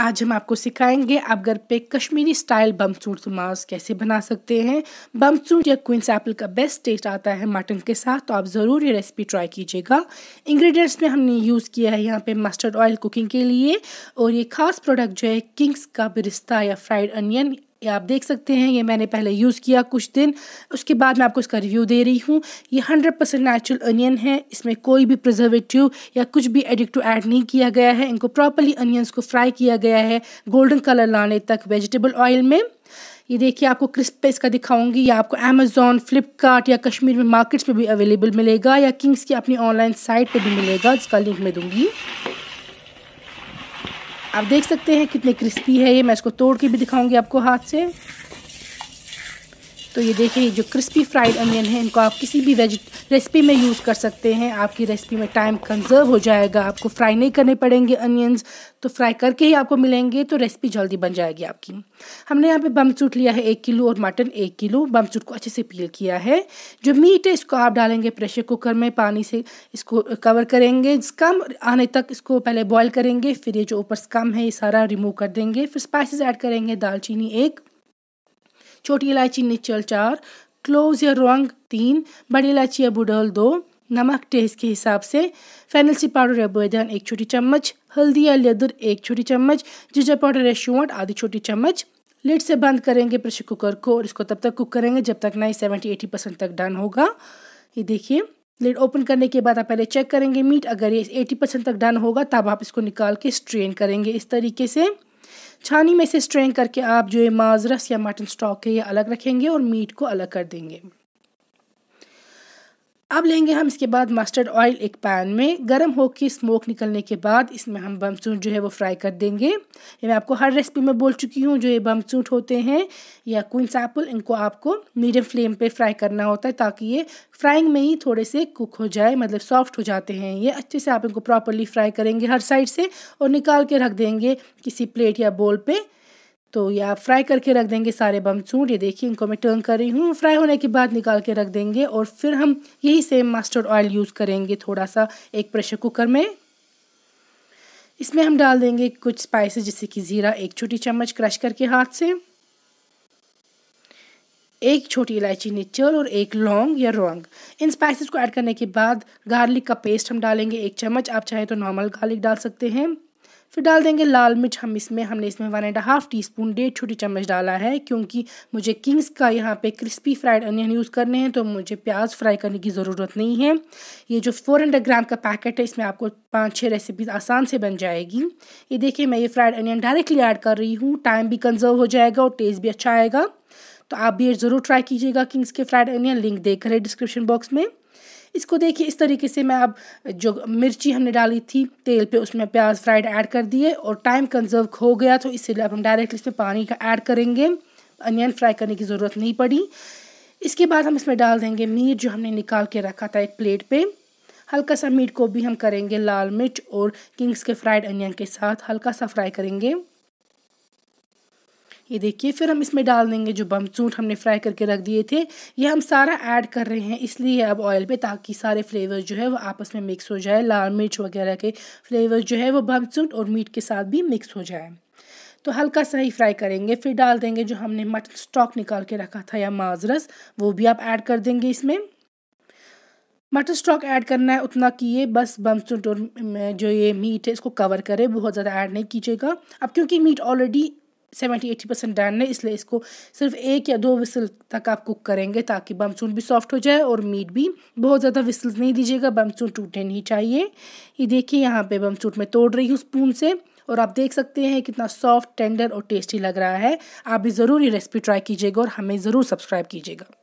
आज हम आपको सिखाएंगे आप घर पे कश्मीरी स्टाइल बम सूट मास कैसे बना सकते हैं बम सूट या क्विंस एप्पल का बेस्ट टेस्ट आता है मटन के साथ तो आप ज़रूर ये रेसिपी ट्राई कीजिएगा इंग्रेडिएंट्स में हमने यूज़ किया है यहाँ पे मस्टर्ड ऑयल कुकिंग के लिए और ये खास प्रोडक्ट जो है किंग्स का बिरिस्ता या फ्राइड अनियन ये आप देख सकते हैं ये मैंने पहले यूज़ किया कुछ दिन उसके बाद मैं आपको इसका रिव्यू दे रही हूँ ये हंड्रेड परसेंट नेचुरल अनियन है इसमें कोई भी प्रिजर्वेटिव या कुछ भी एडिक्टिव ऐड नहीं किया गया है इनको प्रॉपरली अनियंस को फ्राई किया गया है गोल्डन कलर लाने तक वेजिटेबल ऑयल में ये देखिए आपको क्रिस्प पे इसका दिखाऊंगी या आपको अमेजोन फ्लिपकार्ट या कश्मीर में मार्केट्स में भी अवेलेबल मिलेगा या किंग्स की अपनी ऑनलाइन साइट पर भी मिलेगा इसका लिंक मैं दूंगी आप देख सकते हैं कितने क्रिस्पी है ये मैं इसको तोड़ के भी दिखाऊंगी आपको हाथ से तो ये देखिए जो क्रिस्पी फ्राइड अनियन है इनको आप किसी भी वेज रेसिपी में यूज़ कर सकते हैं आपकी रेसिपी में टाइम कंजर्व हो जाएगा आपको फ्राई नहीं करने पड़ेंगे अनियंस तो फ्राई करके ही आपको मिलेंगे तो रेसिपी जल्दी बन जाएगी आपकी हमने यहाँ पे बमसूट लिया है एक किलो और मटन एक किलो बमसूट को अच्छे से पील किया है जो मीट है इसको आप डालेंगे प्रेशर कुकर में पानी से इसको कवर करेंगे स्कम आने तक इसको पहले बॉयल करेंगे फिर ये जो ऊपर स्कम है ये सारा रिमूव कर देंगे फिर स्पाइसेस ऐड करेंगे दालचीनी एक छोटी इलायची निचल चार क्लोज या रोंग तीन बड़ी इलायची या बुडल दो नमक टेस्ट के हिसाब से फेनलसी पाउडर या बैदान एक छोटी चम्मच हल्दी या लेदर एक छोटी चम्मच जिंजर पाउडर या शूंठ आधी छोटी चम्मच लिड से बंद करेंगे प्रेशर कुकर को और इसको तब तक कुक करेंगे जब तक ना ही सेवेंटी एटी परसेंट तक डन होगा ये देखिए लिड ओपन करने के बाद आप पहले चेक करेंगे मीट अगर ये एटी परसेंट तक डन होगा तब आप इसको निकाल के स्ट्रेन करेंगे इस तरीके से छानी में से स्ट्रेन करके आप जो है माजरस या मटन स्टॉक है ये अलग रखेंगे और मीट को अलग कर देंगे अब लेंगे हम इसके बाद मस्टर्ड ऑयल एक पैन में गर्म होकर स्मोक निकलने के बाद इसमें हम बमसूट जो है वो फ्राई कर देंगे ये मैं आपको हर रेसिपी में बोल चुकी हूँ जो ये बमसूट होते हैं या क्विंस एप्पल इनको आपको मीडियम फ्लेम पे फ्राई करना होता है ताकि ये फ्राइंग में ही थोड़े से कुक हो जाए मतलब सॉफ्ट हो जाते हैं ये अच्छे से आप इनको प्रॉपरली फ्राई करेंगे हर साइड से और निकाल के रख देंगे किसी प्लेट या बोल पर तो ये आप फ्राई करके रख देंगे सारे बम चूट ये देखिए इनको मैं टर्न कर रही हूँ फ्राई होने के बाद निकाल के रख देंगे और फिर हम यही सेम मस्टर्ड ऑयल यूज़ करेंगे थोड़ा सा एक प्रेशर कुकर में इसमें हम डाल देंगे कुछ स्पाइसेस जैसे कि ज़ीरा एक छोटी चम्मच क्रश करके हाथ से एक छोटी इलायची निचल और एक लौंग या रोंग इन स्पाइसेस को ऐड करने के बाद गार्लिक का पेस्ट हम डालेंगे एक चम्मच आप चाहें तो नॉर्मल गार्लिक डाल सकते हैं फिर डाल देंगे लाल मिर्च हम इसमें हमने इसमें one and half teaspoon डेढ़ छोटी चम्मच डाला है क्योंकि मुझे किंग्स का यहाँ पे क्रिस्पी फ्राइड अनियन यूज़ करने हैं तो मुझे प्याज फ्राई करने की ज़रूरत नहीं है ये जो फोर हंड्रेड ग्राम का पैकेट है इसमें आपको पाँच छः रेसिपीज़ आसान से बन जाएगी ये देखिए मैं ये फ्राइड अनियन डायरेक्टली ऐड कर रही हूँ टाइम भी कंजर्व हो जाएगा और टेस्ट भी अच्छा आएगा तो आप भी ज़रूर ट्राई कीजिएगा किंग्स के फ्राइड अनियन लिंक देख रहे डिस्क्रिप्शन बॉक्स में इसको देखिए इस तरीके से मैं अब जो मिर्ची हमने डाली थी तेल पे उसमें प्याज फ्राइड ऐड कर दिए और टाइम कंजर्व हो गया तो इसलिए अब हम डायरेक्ट इसमें पानी का ऐड करेंगे अनियन फ्राई करने की ज़रूरत नहीं पड़ी इसके बाद हम इसमें डाल देंगे मीट जो हमने निकाल के रखा था एक प्लेट पे हल्का सा मीट को भी हम करेंगे लाल मिर्च और किंग्स के फ्राइड अनियन के साथ हल्का सा फ्राई करेंगे ये देखिए फिर हम इसमें डाल देंगे जो बमचूट हमने फ्राई करके रख दिए थे ये हम सारा ऐड कर रहे हैं इसलिए अब ऑयल पे ताकि सारे फ्लेवर जो है वो आपस में मिक्स हो जाए लाल मिर्च वगैरह के फ्लेवर जो है वो बमचूट और मीट के साथ भी मिक्स हो जाए तो हल्का सा ही फ्राई करेंगे फिर डाल देंगे जो हमने मटन स्टॉक निकाल के रखा था या माजरस वो भी आप ऐड कर देंगे इसमें मटन स्टॉक ऐड करना है उतना ये बस चूट और जो ये मीट है इसको कवर करे बहुत ज़्यादा ऐड नहीं कीजिएगा अब क्योंकि meat already seventy eighty percent done है इसलिए इसको सिर्फ एक या दो विसल तक आप कुक करेंगे ताकि बमसून भी सॉफ्ट हो जाए और मीट भी बहुत ज़्यादा विसल्स नहीं दीजिएगा बमसून टूटे नहीं चाहिए ये देखिए यहाँ पे बमसून मैं तोड़ रही हूँ स्पून से और आप देख सकते हैं कितना सॉफ्ट टेंडर और टेस्टी लग रहा है आप भी ज़रूर ये रेसिपी ट्राई कीजिएगा और हमें ज़रूर सब्सक्राइब कीजिएगा